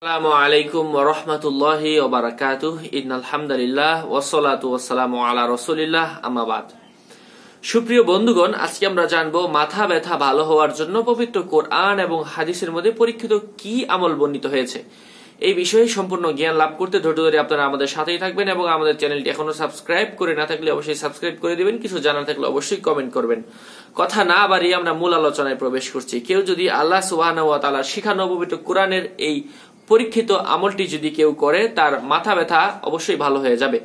আসসালামু আলাইকুম রহমতুল্লাহ ওবরাকাত আলহামদুলিল্লাহ ওসালাম আলা রসুলিল্লাহ আমাবাদ সুপ্রিয় বন্ধুগণ আজকে আমরা মাথা ব্যথা ভালো হওয়ার জন্য পবিত্র কোরআন এবং হাদিসের মধ্যে পরীক্ষিত কি আমল বর্ণিত হয়েছে এই বিষয়ে সম্পূর্ণ জ্ঞান লাভ করতে ধৈর্য ধরে আপনারা আমাদের সাথেই থাকবেন এবং আমাদের চ্যানেলটি এখনো সাবস্ক্রাইব করে না থাকলে অবশ্যই সাবস্ক্রাইব করে দিবেন কিছু জানা থাকলে অবশ্যই কমেন্ট করবেন কথা না বাড়িয়ে আমরা মূল আলোচনায় প্রবেশ করছি কেউ যদি আল্লাহ সুবাহ শিখানো পবিত্র কোরআনের এই পরীক্ষিত আমলটি যদি কেউ করে তার মাথা ব্যথা অবশ্যই ভালো হয়ে যাবে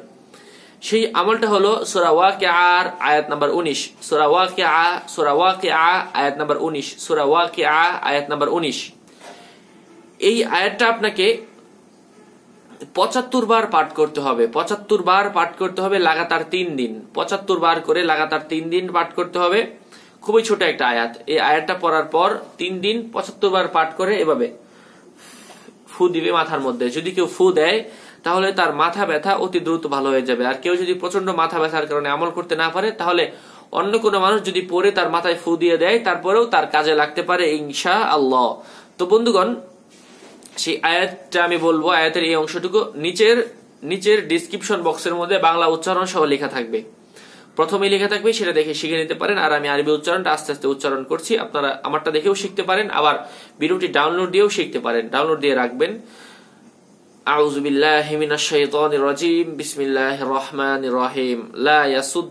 সেই আমলটা হলো সোরা ওয়া কে আর আয়াত নাম্বার উনিশ সোরা ওয়া কে আ সোরা ওয়া কে আ আয়াত নাম্বার উনিশ সোরা ওয়া কে আ আয়াত নাম্বার উনিশ এই আয়াতটা আপনাকে পঁচাত্তর বার পাঠ করতে হবে পঁচাত্তর বার পাঠ করতে হবে লাগাতার তিন দিন পঁচাত্তর বার করে লাগাতার তিন দিন পাঠ করতে হবে খুবই ছোট একটা আয়াত এই আয়াতটা পড়ার পর তিন দিন পঁচাত্তর বার পাঠ করে এভাবে ফু দিবে মাথার মধ্যে যদি কেউ ফু দেয় তাহলে তার মাথা ব্যথা অতি দ্রুত ভালো হয়ে যাবে আর কেউ যদি প্রচন্ড মাথা ব্যথার কারণে আমল করতে না পারে তাহলে অন্য কোনো মানুষ যদি পরে তার মাথায় ফু দিয়ে দেয় তারপরেও তার কাজে লাগতে পারে ইনশা আল্লাহ তো বন্ধুগণ সেই আয়াতটা আমি বলবো আয়াতের এই অংশটুকু নিচের নিচের ডিসক্রিপশন বক্সের মধ্যে বাংলা উচ্চারণ সহ লেখা থাকবে প্রথমে লেখা থাকবে সেটা দেখে শিখে নিতে পারেন আর আমি আরবি উচ্চারণটা আস্তে আস্তে উচ্চারণ করছি আপনারা আমারটা দেখেও শিখতে পারেন আবার ভিডিওটি ডাউনলোড দিয়েও শিখতে পারেন ডাউনলোড দিয়ে রাখবেন أعوذ بالله من الشيطان الرجيم بسم الله الرحمن الرحيم لا يصد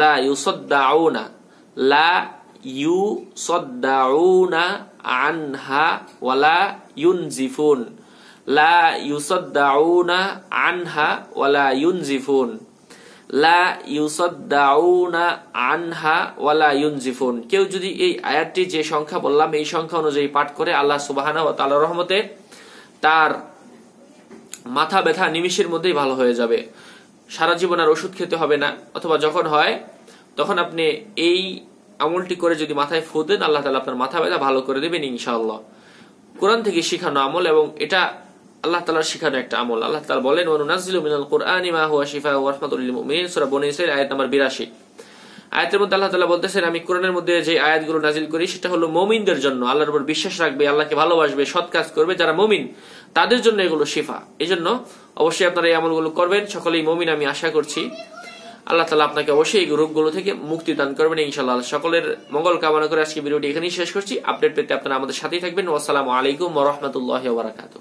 لا يصدعون لا يصدعون عنها ولا ينزفون لا يصدعون عنها ولا ينزفون লা ইউসদ্দাউনা আনহা ওয়ালা ইউনজিফুন কেউ যদি এই আয়াতটি যে সংখ্যা বললাম এই সংখ্যা অনুযায়ী পাঠ করে আল্লাহ রহমতে তার মাথা ব্যথা নিমিষের মধ্যেই ভালো হয়ে যাবে সারা জীবন আর ওষুধ খেতে হবে না অথবা যখন হয় তখন আপনি এই আমলটি করে যদি মাথায় ফু দেন আল্লাহ তালা আপনার মাথা ব্যথা ভালো করে দিবেন ইনশাআল্লাহ কোরআন থেকে শিখানো আমল এবং এটা আল্লাহ তালার শিখানো একটা আমল আল্লাহ তালা বলেন ওয়ানুনাজিল মিনাল কোরআন ইমা হুয়া শিফা ও রাহমাতুল মুমিন সূরা বনি ইসরাইল আয়াত নাম্বার বিরাশি আয়াতের মধ্যে আল্লাহ তালা বলতেছেন আমি কোরআনের মধ্যে যে আয়াতগুলো নাজিল করি সেটা হলো মমিনদের জন্য আল্লাহর উপর বিশ্বাস রাখবে আল্লাহকে ভালোবাসবে সৎ কাজ করবে যারা মমিন তাদের জন্য এগুলো শিফা এই জন্য অবশ্যই আপনারা এই আমলগুলো করবেন সকলেই মমিন আমি আশা করছি আল্লাহ তালা আপনাকে অবশ্যই এই রোগগুলো থেকে মুক্তি দান করবেন ইনশাল্লাহ সকলের মঙ্গল কামনা করে আজকে ভিডিওটি এখানেই শেষ করছি আপডেট পেতে আপনারা আমাদের সাথেই থাকবেন আসসালামু আলাইকুম রহমতুল্লাহ